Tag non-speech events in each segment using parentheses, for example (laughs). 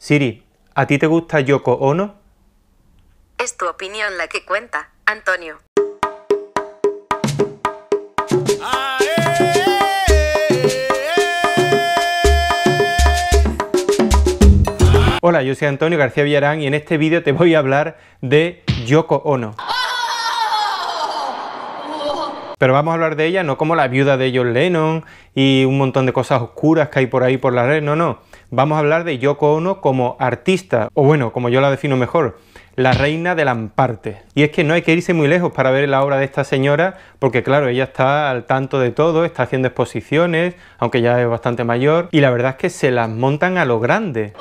Siri, ¿a ti te gusta Yoko Ono? Es tu opinión la que cuenta, Antonio. Hola, yo soy Antonio García Villarán y en este vídeo te voy a hablar de Yoko Ono pero vamos a hablar de ella no como la viuda de John Lennon y un montón de cosas oscuras que hay por ahí por la red, no, no. Vamos a hablar de Yoko Ono como artista, o bueno, como yo la defino mejor, la reina de amparte. Y es que no hay que irse muy lejos para ver la obra de esta señora, porque claro, ella está al tanto de todo, está haciendo exposiciones, aunque ya es bastante mayor, y la verdad es que se las montan a lo grande.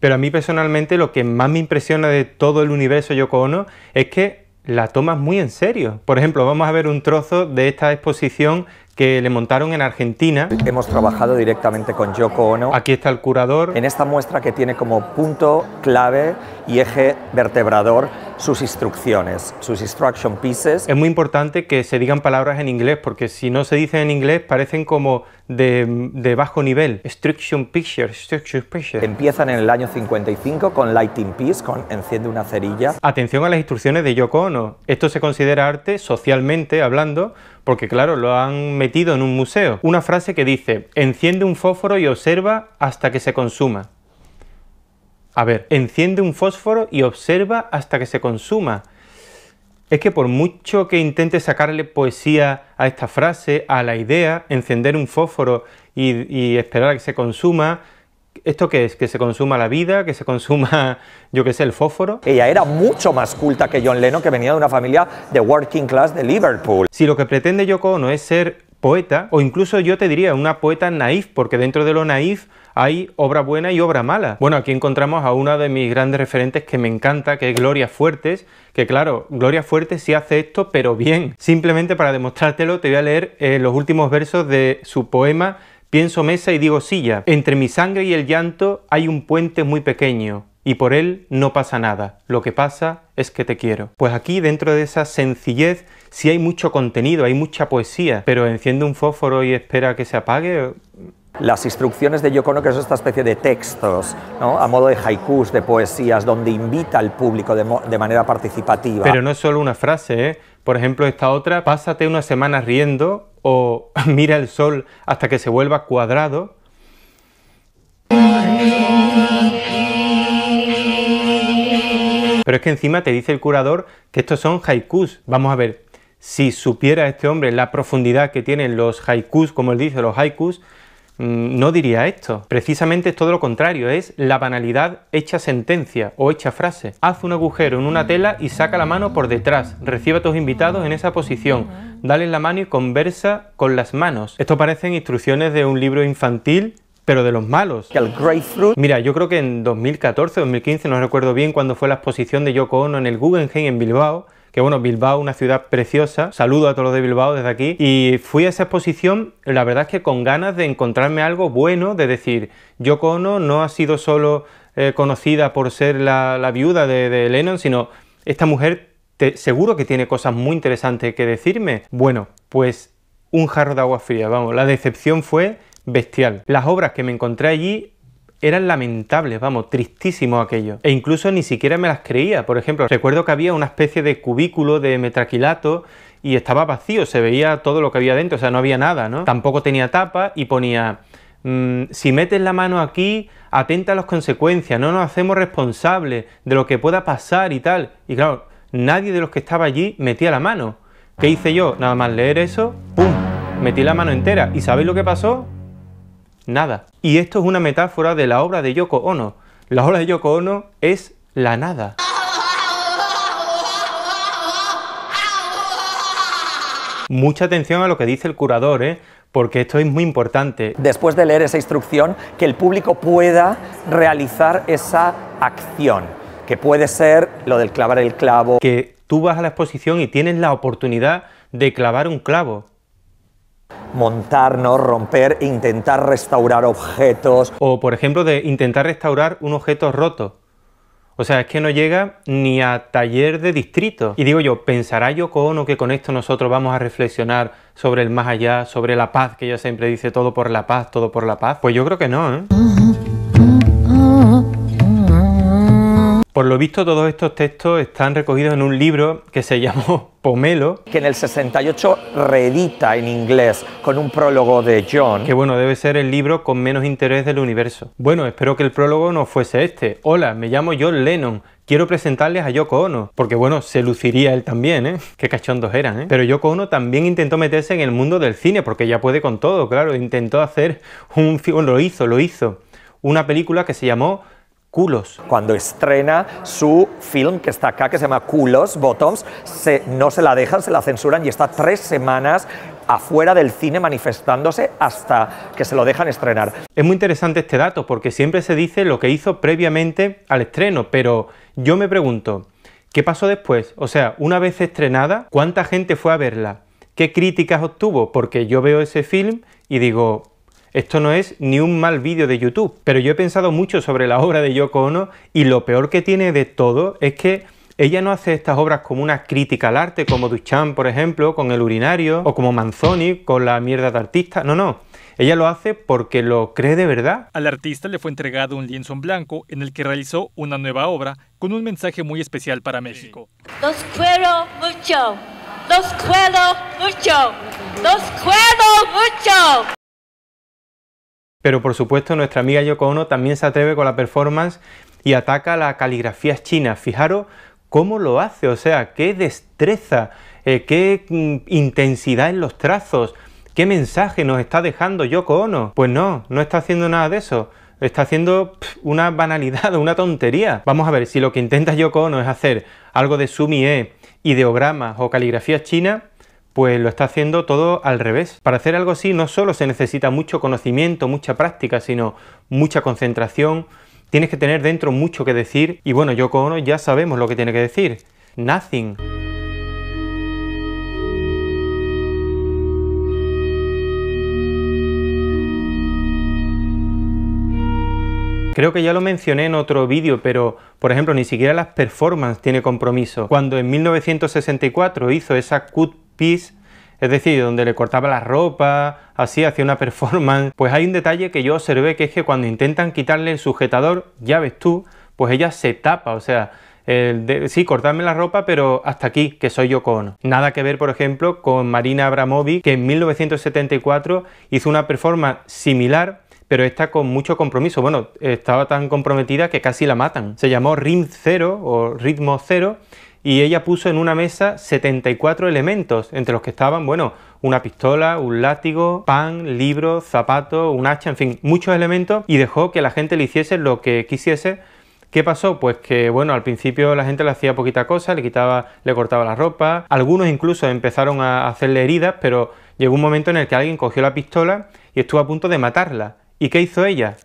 Pero a mí personalmente lo que más me impresiona de todo el universo Yoko Ono es que la tomas muy en serio. Por ejemplo, vamos a ver un trozo de esta exposición que le montaron en Argentina. Hemos trabajado directamente con Yoko Ono. Aquí está el curador. En esta muestra que tiene como punto clave y eje vertebrador sus instrucciones, sus instruction pieces. Es muy importante que se digan palabras en inglés porque si no se dicen en inglés parecen como de, bajo nivel. Instruction picture, instruction picture. Empiezan en el año 55 con Lighting Piece, con Enciende una cerilla. Atención a las instrucciones de Yoko Ono. Esto se considera arte socialmente hablando porque claro, lo han metido en un museo. Una frase que dice, enciende un fósforo y observa hasta que se consuma. A ver, enciende un fósforo y observa hasta que se consuma. Es que por mucho que intente sacarle poesía a esta frase, a la idea, encender un fósforo y, esperar a que se consuma, ¿Esto qué es? ¿Que se consuma la vida? ¿Que se consuma, (laughs) yo qué sé, el fósforo? Ella era mucho más culta que John Lennon, que venía de una familia de working class de Liverpool. Si lo que pretende Yoko no es ser poeta, o incluso yo te diría una poeta naif, porque dentro de lo naif hay obra buena y obra mala. Bueno, aquí encontramos a una de mis grandes referentes que me encanta, que es Gloria Fuertes, que claro, Gloria Fuertes sí hace esto, pero bien. Simplemente para demostrártelo te voy a leer eh, los últimos versos de su poema Pienso mesa y digo silla. Entre mi sangre y el llanto hay un puente muy pequeño, y por él no pasa nada. Lo que pasa es que te quiero. Pues aquí dentro de esa sencillez sí hay mucho contenido, hay mucha poesía, pero enciende un fósforo y espera que se apague, las instrucciones de Yocono, que es esta especie de textos, a modo de haikus, de poesías, donde invita al público de, manera participativa. Pero no es solo una frase, ¿eh? por ejemplo, esta otra, pásate una semana riendo o (laughs) mira el sol hasta que se vuelva cuadrado. Pero es que encima te dice el curador que estos son haikus. Vamos a ver, si supiera este hombre la profundidad que tienen los haikus, como él dice, los haikus, Mm, no diría esto. Precisamente es todo lo contrario, es la banalidad hecha sentencia o hecha frase. Haz un agujero en una tela y saca la mano por detrás. Recibe a tus invitados en esa posición. Dale la mano y conversa con las manos. Esto parecen instrucciones de un libro infantil pero de los malos. Mira, yo creo que en 2014, 2015, no recuerdo bien cuando fue la exposición de Yoko Ono en el Guggenheim en Bilbao, que bueno, Bilbao, una ciudad preciosa, saludo a todos los de Bilbao desde aquí, y fui a esa exposición, la verdad es que con ganas de encontrarme algo bueno, de decir, Yoko Ono no ha sido solo eh, conocida por ser la, viuda de, Lennon, sino esta mujer te, seguro que tiene cosas muy interesantes que decirme. Bueno, pues un jarro de agua fría, vamos, la decepción fue bestial. Las obras que me encontré allí eran lamentables, vamos, tristísimos aquello. E incluso ni siquiera me las creía. Por ejemplo, recuerdo que había una especie de cubículo de metraquilato y estaba vacío, se veía todo lo que había dentro, o sea, no había nada, ¿no? Tampoco tenía tapa y ponía mm, si metes la mano aquí, atenta a las consecuencias, no nos hacemos responsables de lo que pueda pasar y tal. Y claro, nadie de los que estaba allí metía la mano. ¿Qué hice yo? Nada más leer eso, ¡pum! Metí la mano entera. ¿Y sabéis lo que pasó? nada. Y esto es una metáfora de la obra de Yoko Ono. La obra de Yoko Ono es la nada. Mucha atención a lo que dice el curador, ¿eh? porque esto es muy importante. Después de leer esa instrucción, que el público pueda realizar esa acción, que puede ser lo del clavar el clavo. Que tú vas a la exposición y tienes la oportunidad de clavar un clavo. ¿no? romper, intentar restaurar objetos. O por ejemplo de intentar restaurar un objeto roto. O sea, es que no llega ni a taller de distrito. Y digo yo, ¿pensará Yoko Ono que con esto nosotros vamos a reflexionar sobre el más allá, sobre la paz, que ella siempre dice todo por la paz, todo por la paz? Pues yo creo que no, ¿eh? Por lo visto, todos estos textos están recogidos en un libro que se llamó (laughs) Pomelo. Que en el 68 reedita en inglés con un prólogo de John. Que bueno, debe ser el libro con menos interés del universo. Bueno, espero que el prólogo no fuese este. Hola, me llamo John Lennon. Quiero presentarles a Yoko Ono, porque bueno, se luciría él también, ¿eh? Qué cachondos eran, ¿eh? Pero Yoko Ono también intentó meterse en el mundo del cine, porque ya puede con todo, claro. Intentó hacer un... lo hizo, lo hizo. Una película que se llamó culos. Cuando estrena su film, que está acá, que se llama Culos, Bottoms, no se la dejan, se la censuran y está tres semanas afuera del cine manifestándose hasta que se lo dejan estrenar. Es muy interesante este dato porque siempre se dice lo que hizo previamente al estreno, pero yo me pregunto, ¿qué pasó después? O sea, una vez estrenada, ¿cuánta gente fue a verla? ¿Qué críticas obtuvo? Porque yo veo ese film y digo, esto no es ni un mal vídeo de YouTube, pero yo he pensado mucho sobre la obra de Yoko Ono y lo peor que tiene de todo es que ella no hace estas obras como una crítica al arte, como Duchamp, por ejemplo, con El urinario, o como Manzoni, con La mierda de artista. No, no. Ella lo hace porque lo cree de verdad. Al artista le fue entregado un lienzo en blanco en el que realizó una nueva obra con un mensaje muy especial para México. Los quiero mucho, los quiero mucho, los quiero mucho. Pero por supuesto nuestra amiga Yoko Ono también se atreve con la performance y ataca la caligrafía china. Fijaros cómo lo hace, o sea, qué destreza, eh, qué mm, intensidad en los trazos, qué mensaje nos está dejando Yoko Ono. Pues no, no está haciendo nada de eso. Está haciendo una banalidad, (laughs) una tontería. Vamos a ver, si lo que intenta Yoko Ono es hacer algo de sumi-e, ideogramas o caligrafía china pues lo está haciendo todo al revés. Para hacer algo así no solo se necesita mucho conocimiento, mucha práctica, sino mucha concentración, tienes que tener dentro mucho que decir y bueno, con uno ya sabemos lo que tiene que decir. Nothing. Creo que ya lo mencioné en otro vídeo, pero por ejemplo ni siquiera las performances tiene compromiso. Cuando en 1964 hizo esa cut pis, es decir, donde le cortaba la ropa, así hacía una (laughs) performance. Pues hay un detalle que yo observé que es que cuando intentan quitarle el sujetador, ya ves tú, pues ella se tapa, o sea, sí, cortarme la ropa, pero hasta aquí, que soy yo con. Nada que ver, por ejemplo, con Marina Abramovic, que en 1974 hizo una performance similar, pero esta con mucho compromiso. Bueno, estaba tan comprometida que casi la matan. Se llamó Rim Zero, o Ritmo Cero y ella puso en una mesa 74 elementos, entre los que estaban, bueno, una pistola, un látigo, pan, libro, zapatos, un hacha, en fin, muchos elementos y dejó que la gente le hiciese lo que quisiese ¿Qué pasó? Pues que bueno, al principio la gente le hacía poquita cosa, le quitaba, le cortaba la ropa, algunos incluso empezaron a hacerle heridas, pero llegó un momento en el que alguien cogió la pistola y estuvo a punto de matarla. ¿Y qué hizo ella?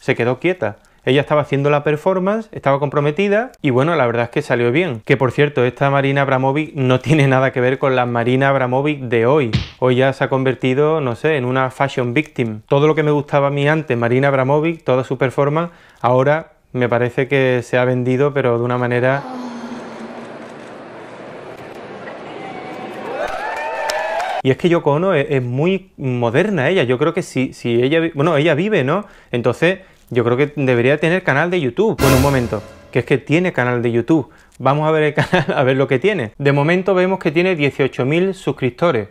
Se quedó quieta. Ella estaba haciendo la performance, estaba comprometida y bueno, la verdad es que salió bien. Que por cierto, esta Marina Abramovic no (laughs) tiene nada que ver con la Marina Abramovic de hoy. Hoy ya se ha convertido, no sé, en una fashion victim. Todo lo que me gustaba a mí antes, Marina Abramovic, toda su performance, ahora me parece que se ha vendido, pero de una manera... Y es que Yoko Ono es, es muy moderna ella. Yo creo que si, si ella... Bueno, ella vive, ¿no? Entonces yo creo que debería tener canal de YouTube. Bueno, un momento, que es que tiene canal de YouTube. Vamos a ver el (laughs) canal, a ver lo que tiene. De momento vemos que tiene 18.000 suscriptores.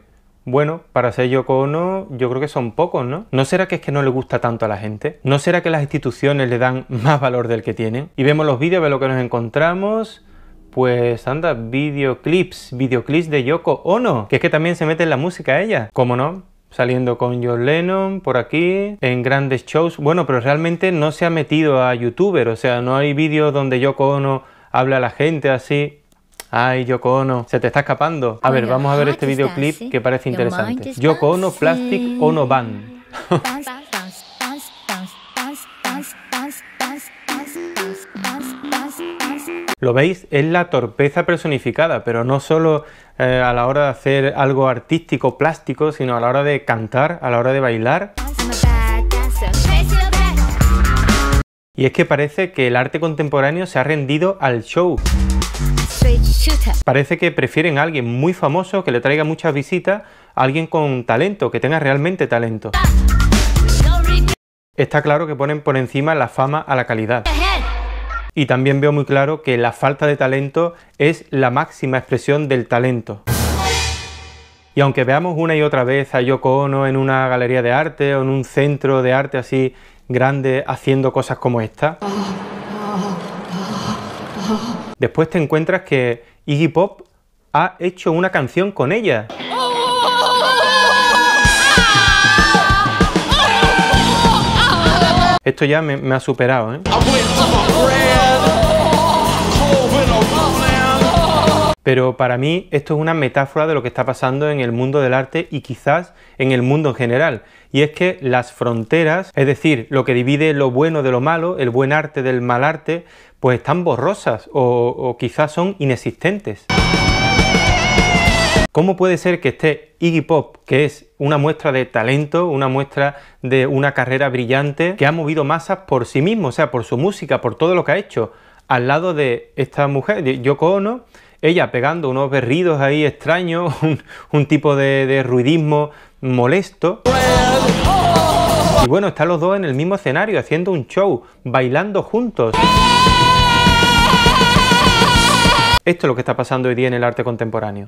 Bueno, para ser Yoko Ono, yo creo que son pocos, ¿no? ¿No será que es que no le gusta tanto a la gente? ¿No será que las instituciones le dan (laughs) más valor del que tienen? Y vemos los vídeos, ve lo que nos encontramos. Pues anda, videoclips, videoclips de Yoko Ono, que es que también se mete en la música ella. ¿Cómo no? saliendo con John Lennon por aquí, en grandes shows. Bueno, pero realmente no se ha metido a youtuber, o sea, no hay vídeos donde Yoko Ono habla a la gente así. Ay, Yoko Ono, se te está escapando. A ver, vamos a ver este videoclip que parece interesante. Yoko Ono Plastic Ono Band. ¿Lo veis? Es la torpeza personificada, pero no solo eh, a la hora de hacer algo artístico, plástico, sino a la hora de cantar, a la hora de bailar. Y es que parece que el arte contemporáneo se ha rendido al show. Parece que prefieren a alguien muy famoso que le traiga muchas visitas, a alguien con talento, que tenga realmente talento. Está claro que ponen por encima la fama a la calidad y también veo muy claro que la falta de talento es la máxima expresión del talento. Y aunque veamos una y otra vez a Yoko Ono en una galería de arte o en un centro de arte así grande haciendo cosas como esta, después te encuentras que Iggy Pop ha hecho una canción con ella. Esto ya me, ha superado, ¿eh? pero para mí esto es una metáfora de lo que está pasando en el mundo del arte y quizás en el mundo en general. Y es que las fronteras, es decir, lo que divide lo bueno de lo malo, el buen arte del mal arte, pues están borrosas o, quizás son inexistentes. ¿Cómo puede ser que esté Iggy Pop, que es una muestra de talento, una muestra de una carrera brillante, que ha movido masas por sí mismo, o sea, por su música, por todo lo que ha hecho, al lado de esta mujer, de Yoko Ono, ella pegando unos berridos ahí extraños, (laughs) un, tipo de, ruidismo molesto. Y bueno, están los dos en el mismo escenario, haciendo un show, bailando juntos. Esto es lo que está pasando hoy día en el arte contemporáneo.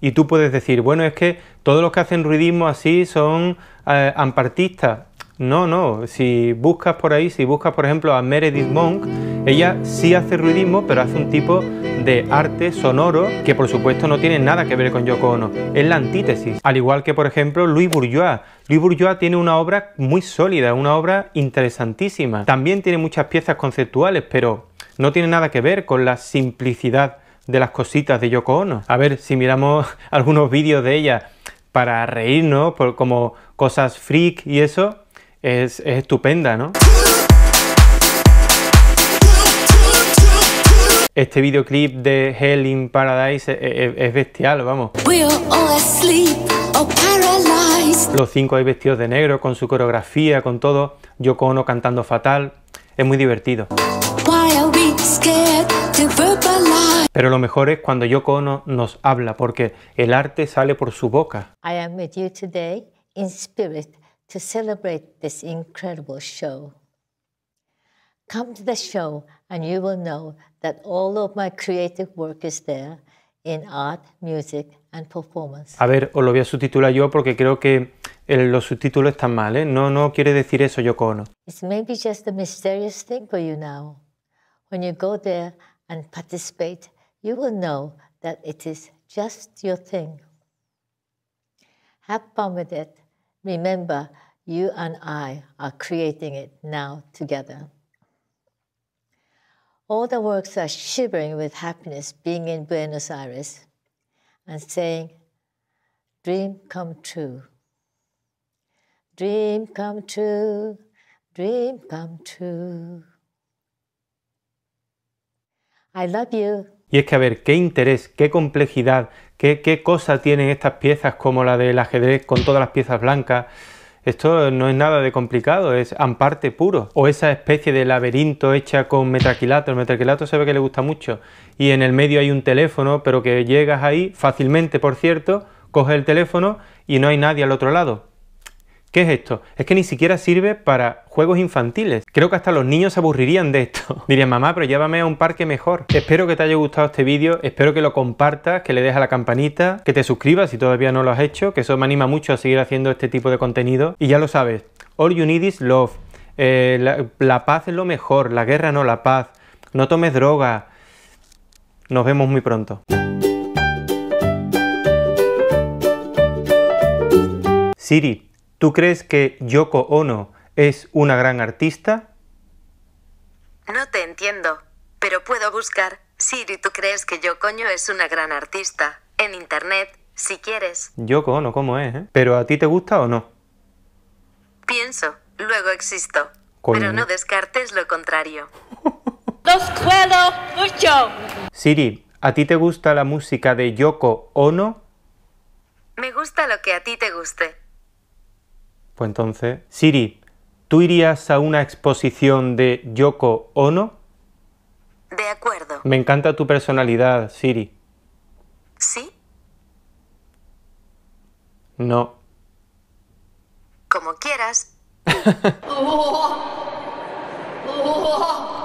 Y tú puedes decir, bueno, es que todos los que hacen ruidismo así son eh, ampartistas. No, no, si buscas por ahí, si buscas por ejemplo a Meredith Monk, ella sí hace ruidismo, pero hace un tipo de arte sonoro que por supuesto no tiene nada que ver con Yoko Ono, es la antítesis. Al igual que por ejemplo Louis Bourgeois. Louis Bourgeois tiene una obra muy sólida, una obra interesantísima. También tiene muchas piezas conceptuales, pero no tiene nada que ver con la simplicidad de las cositas de Yoko Ono. A ver, si miramos (laughs) algunos vídeos de ella para reírnos por como cosas freak y eso, es, estupenda, ¿no? Este videoclip de Hell in Paradise e, e, es, bestial, vamos. Los cinco hay vestidos de negro, con su coreografía, con todo. Yoko Ono cantando fatal. Es muy divertido. Pero lo mejor es cuando Yoko Ono nos habla, porque el arte sale por su boca. to celebrate this incredible show. Come to the show, and you will know that all of my creative work is there in art, music, and performance. A ver, os lo voy a subtitular yo porque creo que el, los subtítulos están mal, ¿eh? No, no quiere decir eso, Yoko Ono. It's maybe just a mysterious thing for you now. When you go there and participate, you will know that it is just your thing. Have fun with it. Remember, you and I are creating it now together. All the works are shivering with happiness being in Buenos Aires and saying, Dream come true. Dream come true, dream come true. Y es que a ver, qué interés, qué complejidad, qué, qué cosa tienen estas piezas como la del ajedrez con todas las piezas blancas. Esto no es nada de complicado, es amparte puro. O esa especie de laberinto hecha con metraquilato. El metraquilato se ve que le gusta mucho. Y en el medio hay un teléfono, pero que llegas ahí fácilmente, por cierto, coges el teléfono y no hay nadie al otro lado. ¿Qué es esto? Es que ni siquiera sirve para juegos infantiles. Creo que hasta los niños se aburrirían de esto. (laughs) Dirían, mamá, pero llévame a un parque mejor. Espero que te haya gustado este vídeo, espero que lo compartas, que le dejes a la campanita, que te suscribas si todavía no lo has hecho, que eso me anima mucho a seguir haciendo este tipo de contenido. Y ya lo sabes, all you need is love. Eh, la, la paz es lo mejor, la guerra no, la paz. No tomes droga. Nos vemos muy pronto. Siri, ¿Tú crees que Yoko Ono es una gran artista? No te entiendo, pero puedo buscar. Siri, ¿tú crees que Yoko Ono es una gran artista? En internet, si quieres. Yoko Ono, ¿cómo es? Eh? ¿Pero a ti te gusta o no? Pienso, luego existo. Pero no descartes lo contrario. (laughs) ¡Los puedo mucho! Siri, ¿a ti te gusta la música de Yoko Ono? Me gusta lo que a ti te guste. Pues entonces, Siri, ¿tú irías a una exposición de Yoko Ono? De acuerdo. Me encanta tu personalidad, Siri. ¿Sí? No. Como quieras. (laughs)